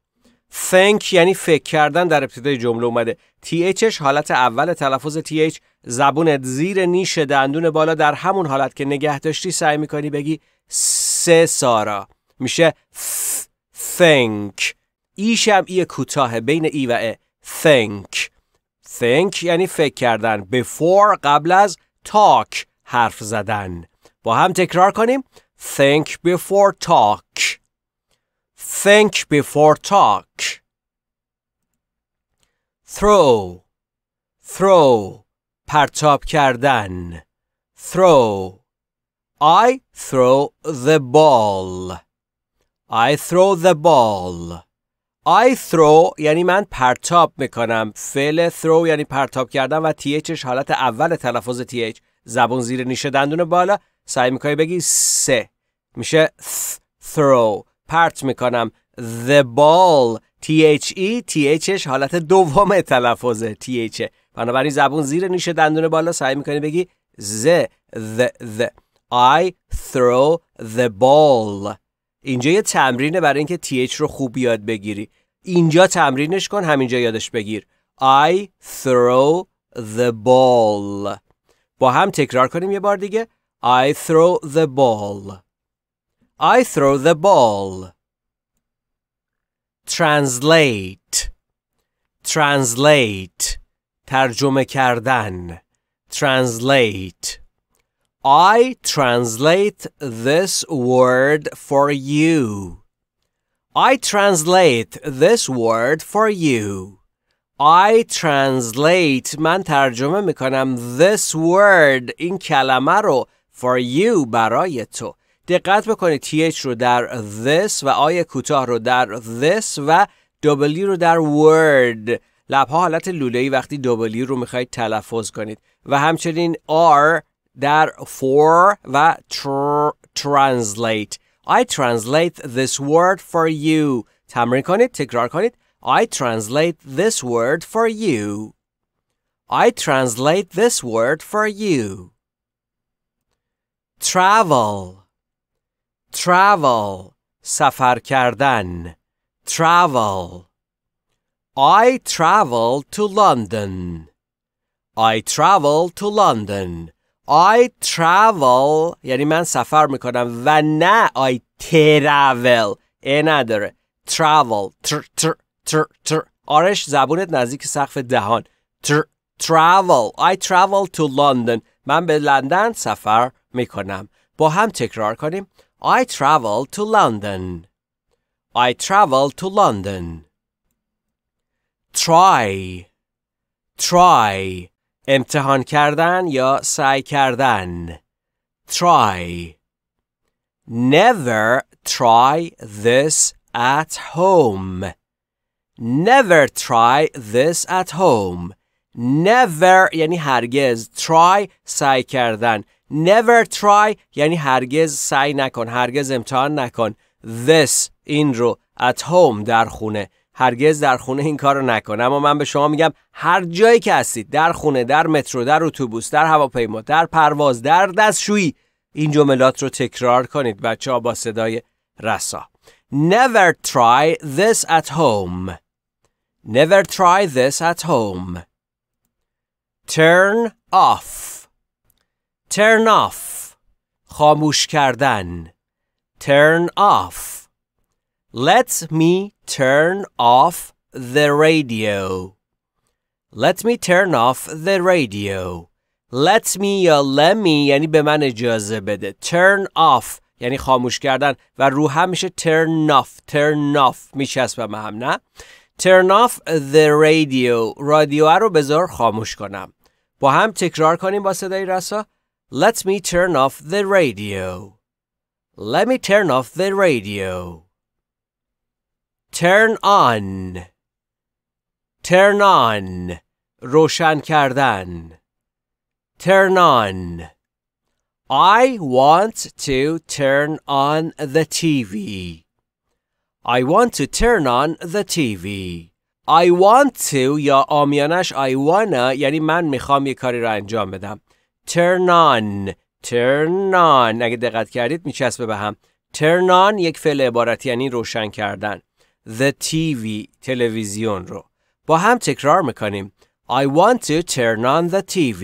Think یعنی فکر کردن در ابتدای جمله اومده THش حالت اول تلفظ TH زبونت زیر نیش دندون بالا در همون حالت که نگه داشتی سعی میکنی بگی سه سارا میشه think ایش e هم ای کوتاه بین ای e و ا think think یعنی فکر کردن before قبل از talk حرف زدن با هم تکرار کنیم think before talk think before talk throw throw پرتاب کردن throw I throw the ball I throw the ball I throw یعنی من پرتاب میکنم فعل throw یعنی پرتاب کردن و تیهچش حالت اول تلفظ تیهچ زبون زیر نیشه دندون بالا سعی میکنی بگی سه میشه th throw پرت میکنم the ball THE THش حالت دوم تلفظه TH بنابراین زبون زیر نیشه دندون بالا سعی میکنی بگی ز the the I throw the ball اینجا یه تمرینه برای اینکه TH رو خوب یاد بگیری اینجا تمرینش کن همینجا یادش بگیر I throw the ball با هم تکرار کنیم یه بار دیگه I throw the ball I throw the ball translate translate ترجمه کردن translate I translate this word for you. I translate this word for you. I translate من ترجمه میکنم this word این کلمه رو for you برای تو دقت بکنید TH رو در this و آی کوتاه رو در this و W رو در word لبها حالت لوله‌ای وقتی W رو میخواید تلفظ کنید و همچنین R در for و translate I translate this word for you تمرین کنید تکرار کنید I translate this word for you I translate this word for you travel travel سفر کردن travel I travel to London I travel to London I travel یعنی من سفر میکنم و نه I travel ای نداره travel تر تر تر تر آرش زبونت نزدیک سقف دهان تر travel I travel to London من به لندن سفر میکنم با هم تکرار کنیم I travel to London. I travel to London. Try. Try. امتحان کردن یا سعی کردن. Try. Never try this at home. Never try this at home. Never یعنی هرگز. Try سعی کردن. never try یعنی هرگز سعی نکن هرگز امتحان نکن this این رو at home در خونه هرگز در خونه این کار رو نکن اما من به شما میگم هر جایی که هستید در خونه در مترو در اتوبوس در هواپیما در پرواز در دستشویی این جملات رو تکرار کنید بچه ها با صدای رسا Never try this at home Never try this at home Turn off turn off خاموش کردن turn off let me turn off the radio let me turn off the radio let me یا let me یعنی به من اجازه بده turn off یعنی خاموش کردن و رو هم میشه turn off turn off میچسبم هم نه turn off the radio رادیو رو بذار خاموش کنم با هم تکرار کنیم با صدای رسا Let me turn off the radio. Let me turn off the radio. Turn on. Turn on. روشن کردن. Turn on. I want to turn on the TV. I want to turn on the TV. I want to یا آمیانش I wanna یعنی من میخوام یه کاری را انجام بدم. turn on turn on اگه دقت کردید میچسبه به هم turn on یک فعل عبارتی یعنی روشن کردن the TV تلویزیون رو با هم تکرار میکنیم I want to turn on the TV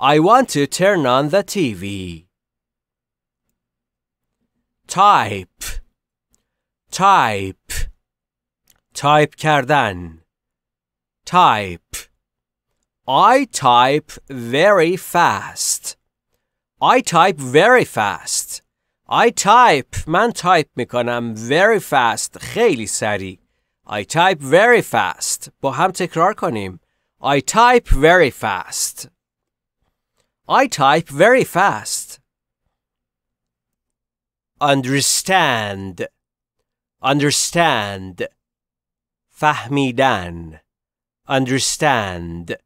I want to turn on the TV type type type کردن type I type very fast. I type very fast. I type من type میکنم very fast خیلی سریع. I type very fast. با هم تکرار کنیم. I type very fast. I type very fast. Understand. Understand. فهمیدن. Understand.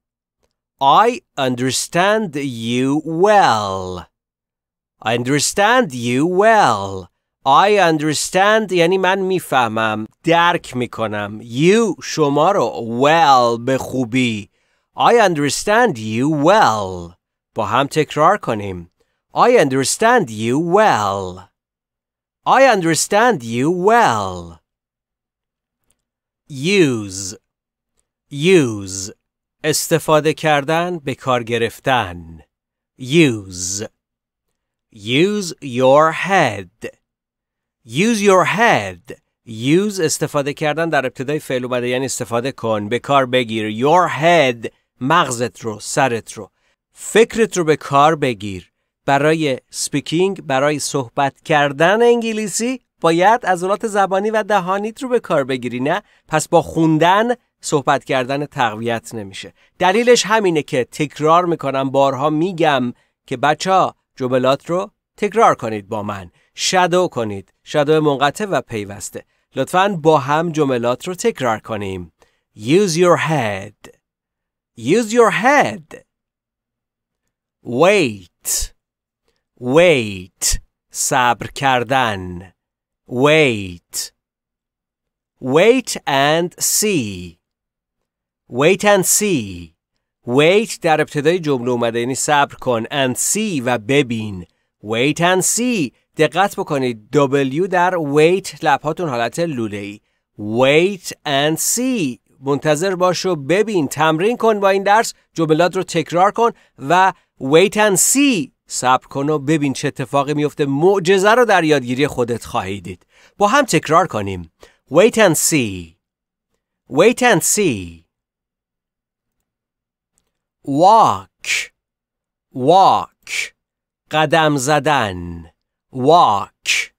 I understand you well. I understand you well. I understand یعنی من میفهمم درک میکنم you شما رو well به خوبی I understand you well با هم تکرار کنیم I understand you well I understand you well use use استفاده کردن به کار گرفتن use use your head use your head use استفاده کردن در ابتدای فعل اومده یعنی استفاده کن به کار بگیر your head مغزت رو سرت رو فکرت رو به کار بگیر برای سپیکینگ برای صحبت کردن انگلیسی باید عضلات زبانی و دهانیت رو به کار بگیری نه پس با خوندن صحبت کردن تقویت نمیشه دلیلش همینه که تکرار میکنم بارها میگم که بچه ها جملات رو تکرار کنید با من شدو کنید شدو منقطع و پیوسته لطفا با هم جملات رو تکرار کنیم use your head use your head wait wait صبر کردن wait wait and see wait and see wait در ابتدای جمله اومده یعنی صبر کن and see و ببین wait and see دقت بکنید W در wait لبهاتون حالت لوله ای wait and see منتظر باش و ببین تمرین کن با این درس جملات رو تکرار کن و wait and see صبر کن و ببین چه اتفاقی میفته معجزه رو در یادگیری خودت خواهی دید با هم تکرار کنیم wait and see wait and see walk walk قدم زدن walk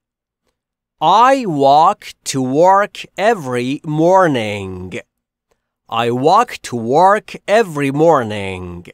I walk to work every morning I walk to work every morning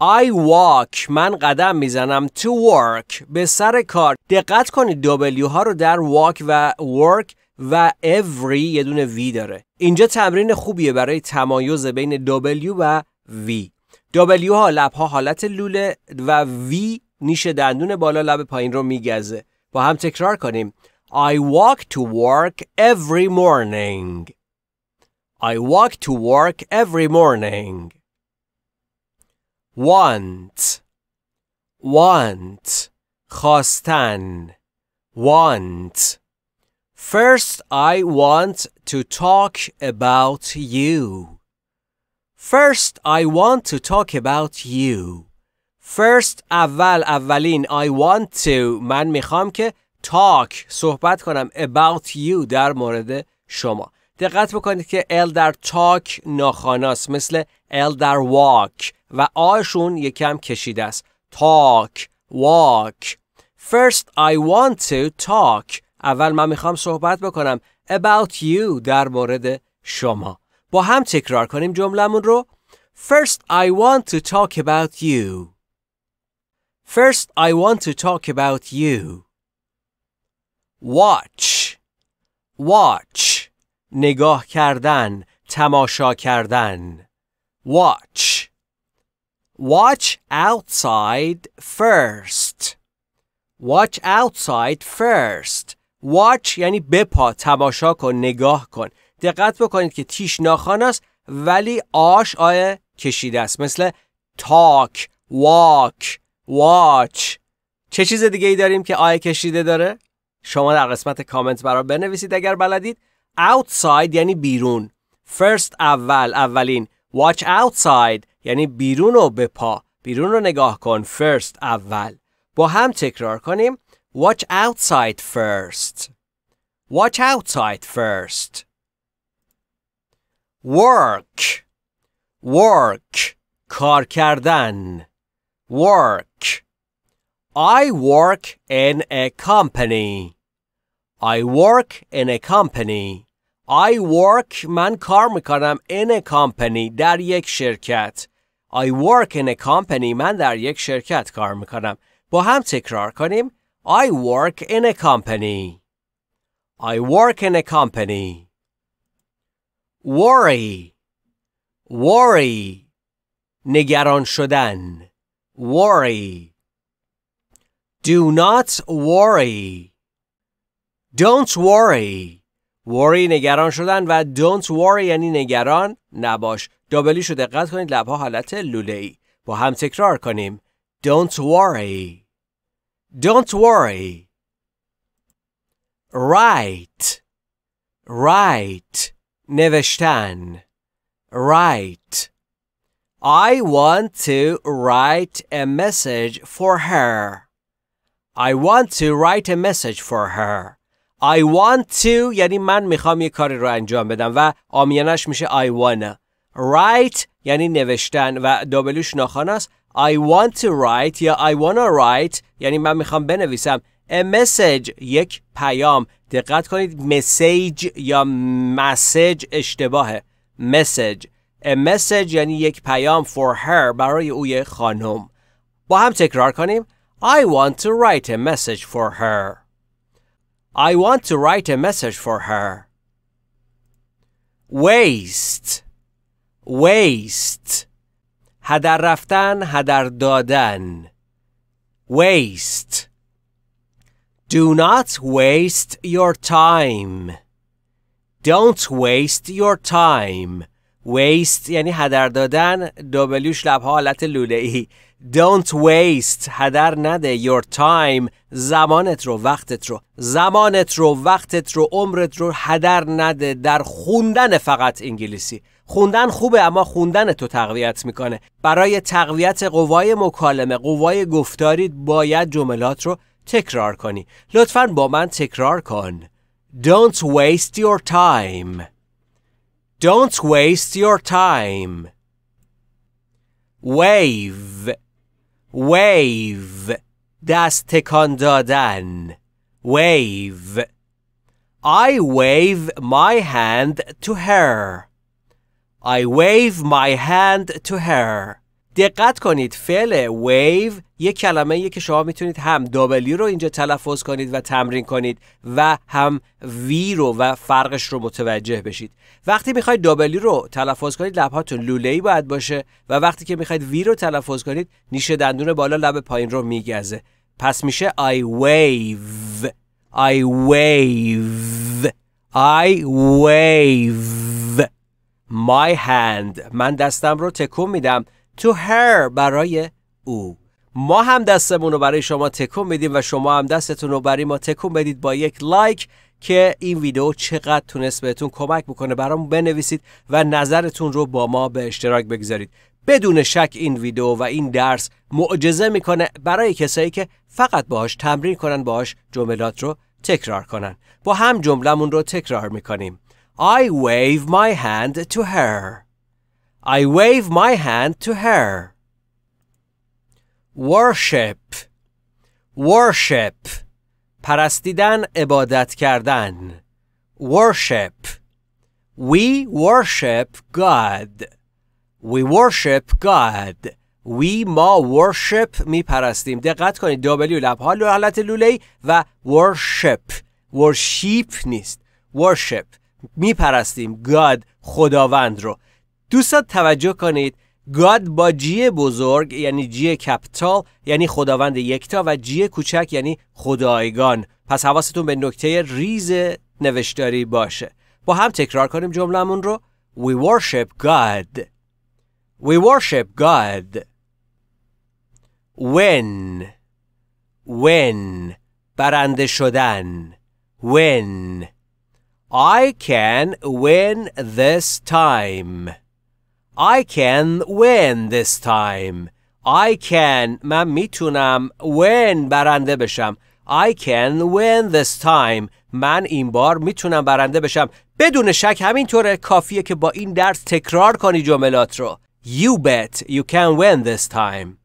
I walk من قدم میزنم to work به سر کار دقت کنید W ها رو در walk و work و every یه دونه وی داره اینجا تمرین خوبیه برای تمایز بین W و V W ها لب ها حالت لوله و V نیش دندون بالا لب پایین رو میگزه با هم تکرار کنیم I walk to work every morning I walk to work every morning want want خواستن want First I want to talk about you First, I want to talk about you. First, اول اولین I want to من میخوام که talk صحبت کنم about you در مورد شما. دقت بکنید که L در تاک ناخاناست مثل L در walk و آشون یکم کشیده است talk walk First I want to talk اول من میخوام صحبت بکنم about you در مورد شما با هم تکرار کنیم جملمون رو First I want to talk about you First I want to talk about you Watch Watch نگاه کردن تماشا کردن Watch Watch outside first Watch outside first Watch یعنی بپا تماشا کن نگاه کن دقت بکنید که تیش ناخان است ولی آش آیه کشیده است مثل تاک واک واچ چه چیز دیگه ای داریم که آیه کشیده داره شما در قسمت کامنت برای بنویسید اگر بلدید outside یعنی بیرون first اول اولین watch outside یعنی بیرون رو به پا بیرون رو نگاه کن first اول با هم تکرار کنیم watch outside first watch outside first work work کار کردن work I work in a company I work in a company I work من کار میکنم in a company در یک شرکت I work in a company من در یک شرکت کار میکنم با هم تکرار کنیم I work in a company I work in a company worry worry نگران شدن worry do not worry don't worry worry نگران شدن و don't worry یعنی نگران نباش شده دقت کنید لبها حالت لوله ای با هم تکرار کنیم don't worry don't worry right right نوشتن write I want to write a message for her I want to write a message for her I want to یعنی من میخوام یه کاری رو انجام بدم و آمیانش میشه I wanna Write یعنی نوشتن و دابلوش ناخانه است I want to write یا I wanna write یعنی من میخوام بنویسم A message یک پیام دقت کنید مسیج یا مسیج اشتباهه مسیج A message یعنی یک پیام for her برای اوی خانم با هم تکرار کنیم I want to write a message for her I want to write a message for her waste waste هدر رفتن هدر دادن waste Do not waste your time. Don't waste your time. Waste یعنی هدر دادن دوبلیوش لبها حالت لوله ای Don't waste هدر نده your time زمانت رو وقتت رو زمانت رو وقتت رو عمرت رو هدر نده در خوندن فقط انگلیسی خوندن خوبه اما خوندن تو تقویت میکنه برای تقویت قوای مکالمه قوای گفتاری باید جملات رو تکرار کنی لطفا با من تکرار کن Don't waste your time Don't waste your time Wave Wave دست تکان دادن Wave I wave my hand to her I wave my hand to her دقت کنید فعل ویو یک کلمه یه که شما میتونید هم دابلی رو اینجا تلفظ کنید و تمرین کنید و هم وی رو و فرقش رو متوجه بشید وقتی میخواید دابلی رو تلفظ کنید لبهاتون لوله ای باید باشه و وقتی که میخواید وی رو تلفظ کنید نیشه دندون بالا لب پایین رو میگزه پس میشه I wave I wave I wave My hand من دستم رو تکون میدم to her برای او ما هم دستمون رو برای شما تکون میدیم و شما هم دستتون رو برای ما تکون بدید با یک لایک که این ویدیو چقدر تونست بهتون کمک بکنه برام بنویسید و نظرتون رو با ما به اشتراک بگذارید بدون شک این ویدیو و این درس معجزه میکنه برای کسایی که فقط باهاش تمرین کنن باهاش جملات رو تکرار کنن با هم جملمون رو تکرار میکنیم I wave my hand to her I wave my hand to her. Worship Worship پرستیدن عبادت کردن Worship We worship God We worship God We ما worship می پرستیم دقت کنید دابلی و لبها حالت لوله و worship worship نیست worship می پرستیم God خداوند رو دوستان توجه کنید گاد با جی بزرگ یعنی جی کپیتال یعنی خداوند یکتا و جی کوچک یعنی خدایگان پس حواستون به نکته ریز نوشتاری باشه با هم تکرار کنیم جملهمون رو We worship God We worship God When When برنده شدن When I can win this time I can win this time. I can من میتونم win برنده بشم. I can win this time. من این بار میتونم برنده بشم. بدون شک همینطوره کافیه که با این درس تکرار کنی جملات رو. You bet you can win this time.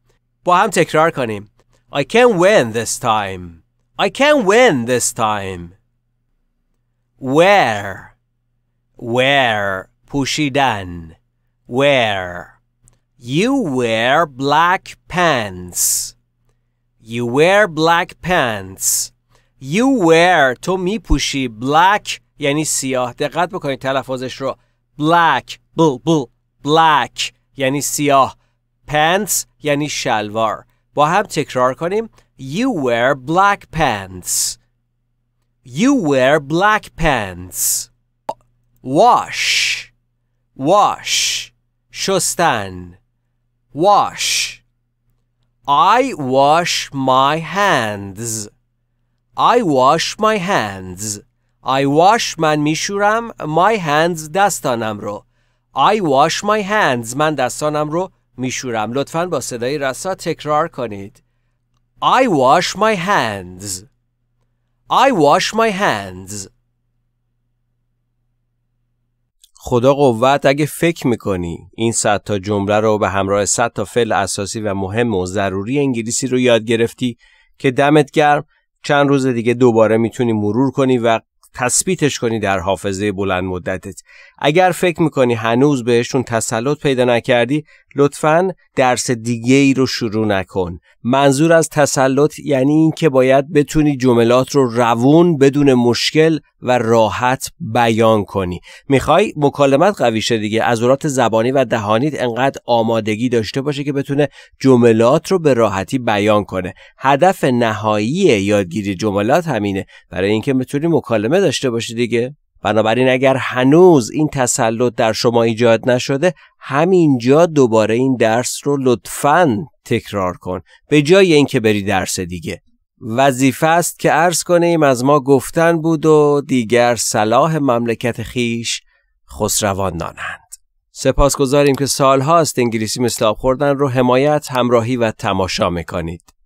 با هم تکرار کنیم. I can win this time. I can win this time. Where? Where? پوشیدن wear. You wear black pants. You wear black pants. You wear تو میپوشی black یعنی سیاه دقت بکنید تلفظش رو black بل بل black یعنی سیاه pants یعنی شلوار با هم تکرار کنیم You wear black pants You wear black pants Wash Wash شستن wash I wash my hands I wash my hands I wash من میشورم my hands دستانم رو I wash my hands من دستانم رو میشورم لطفا با صدای رسا تکرار کنید I wash my hands I wash my hands خدا قوت اگه فکر میکنی این صد تا جمله رو به همراه صد تا فعل اساسی و مهم و ضروری انگلیسی رو یاد گرفتی که دمت گرم چند روز دیگه دوباره میتونی مرور کنی و تثبیتش کنی در حافظه بلند مدتت اگر فکر میکنی هنوز بهشون تسلط پیدا نکردی لطفا درس دیگه ای رو شروع نکن منظور از تسلط یعنی اینکه باید بتونی جملات رو روون بدون مشکل و راحت بیان کنی میخوای مکالمت قوی شه دیگه عضلات زبانی و دهانیت انقدر آمادگی داشته باشه که بتونه جملات رو به راحتی بیان کنه هدف نهایی یادگیری جملات همینه برای اینکه بتونی مکالمه داشته باشی دیگه بنابراین اگر هنوز این تسلط در شما ایجاد نشده همینجا دوباره این درس رو لطفا تکرار کن به جای اینکه بری درس دیگه وظیفه است که عرض کنیم از ما گفتن بود و دیگر صلاح مملکت خیش خسروان دانند سپاسگزاریم که سالهاست انگلیسی مثل خوردن رو حمایت، همراهی و تماشا میکنید.